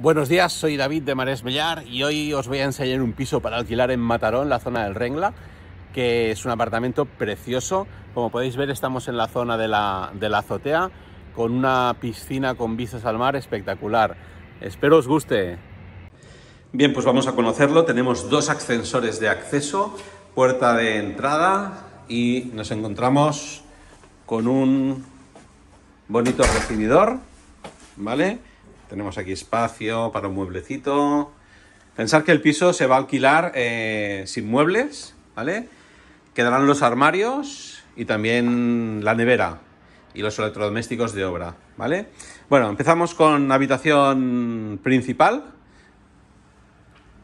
Buenos días, soy David de Mares Bellar y hoy os voy a enseñar un piso para alquilar en Matarón, la zona del Rengla, que es un apartamento precioso. Como podéis ver, estamos en la zona de la, de la azotea con una piscina con vistas al mar espectacular. Espero os guste. Bien, pues vamos a conocerlo. Tenemos dos ascensores de acceso, puerta de entrada y nos encontramos con un bonito recibidor, ¿vale? Tenemos aquí espacio para un mueblecito. Pensar que el piso se va a alquilar eh, sin muebles, ¿vale? Quedarán los armarios y también la nevera y los electrodomésticos de obra, ¿vale? Bueno, empezamos con la habitación principal.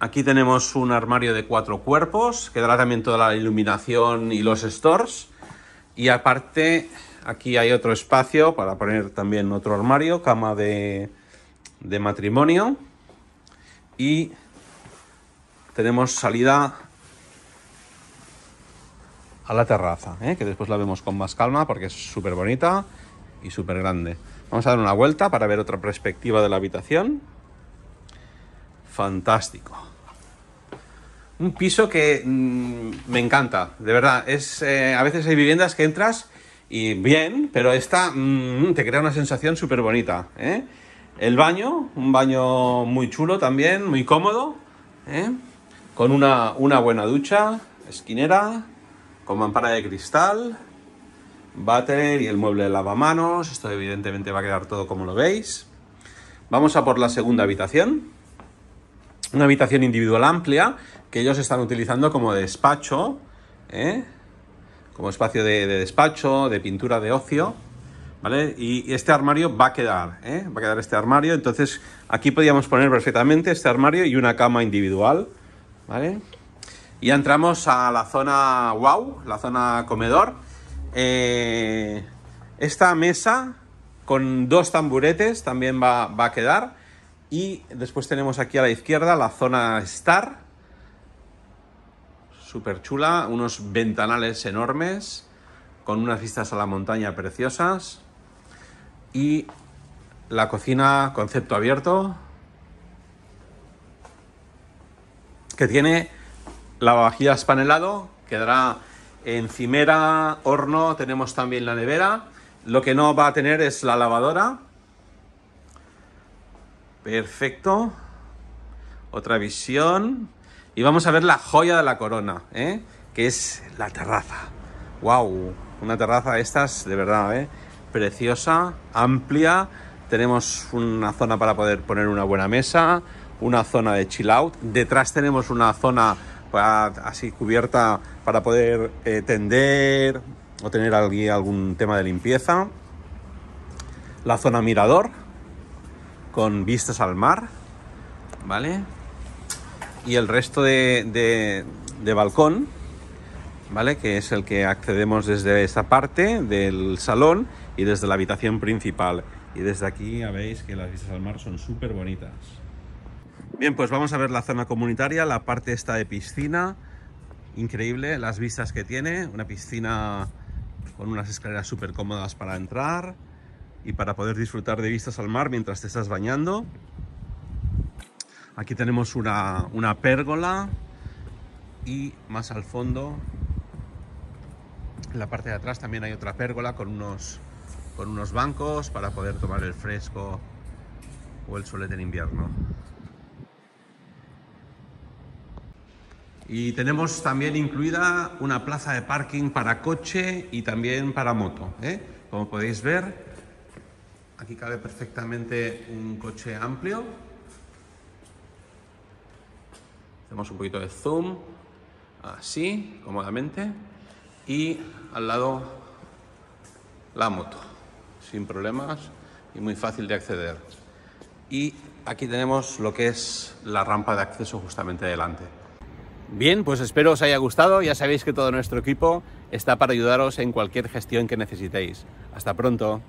Aquí tenemos un armario de cuatro cuerpos, quedará también toda la iluminación y los stores. Y aparte, aquí hay otro espacio para poner también otro armario, cama de, de matrimonio y tenemos salida a la terraza, ¿eh? que después la vemos con más calma porque es súper bonita y súper grande. Vamos a dar una vuelta para ver otra perspectiva de la habitación. Fantástico. Un piso que mm, me encanta, de verdad. Es, eh, a veces hay viviendas que entras y bien, pero esta mm, te crea una sensación súper bonita. ¿eh? El baño, un baño muy chulo también, muy cómodo, ¿eh? con una, buena ducha, esquinera, con mampara de cristal, váter y el mueble de lavamanos. Esto evidentemente va a quedar todo como lo veis. Vamos a por la segunda habitación. Una habitación individual amplia que ellos están utilizando como despacho, ¿eh? como espacio de despacho, de pintura de ocio. Y este armario va a quedar, ¿eh? Va a quedar este armario, entonces aquí podíamos poner perfectamente este armario y una cama individual, ¿vale? Y entramos a la zona wow, la zona comedor. Eh, esta mesa con dos tamburetes también va, va, a quedar. Y después tenemos aquí a la izquierda la zona Star. Súper chula, unos ventanales enormes con unas vistas a la montaña preciosas y la cocina concepto abierto que tiene lavavajillas panelado, quedará encimera, horno, tenemos también la nevera. Lo que no va a tener es la lavadora. Perfecto. Otra visión. Y vamos a ver la joya de la corona, ¿eh? que es la terraza. ¡Wow! Una terraza de estas, de verdad, ¿eh? preciosa, amplia. Tenemos una zona para poder poner una buena mesa, una zona de chill out. Detrás tenemos una zona así cubierta para poder eh, tender o tener algún tema de limpieza. La zona mirador con vistas al mar, ¿vale? Y el resto de balcón ¿vale? Que es el que accedemos desde esta parte del salón y desde la habitación principal. Y desde aquí ya veis que las vistas al mar son súper bonitas. Bien, pues vamos a ver la zona comunitaria, la parte esta de piscina. Increíble las vistas que tiene, una piscina con unas escaleras súper cómodas para entrar y para poder disfrutar de vistas al mar mientras te estás bañando. Aquí tenemos una, una pérgola y más al fondo en la parte de atrás también hay otra pérgola con unos, bancos para poder tomar el fresco o el sol en invierno. Y tenemos también incluida una plaza de parking para coche y también para moto. ¿eh? Como podéis ver, aquí cabe perfectamente un coche amplio. Hacemos un poquito de zoom, así, cómodamente y al lado la moto, sin problemas y muy fácil de acceder. Y aquí tenemos lo que es la rampa de acceso justamente delante. Bien, pues espero os haya gustado. Ya sabéis que todo nuestro equipo está para ayudaros en cualquier gestión que necesitéis. Hasta pronto.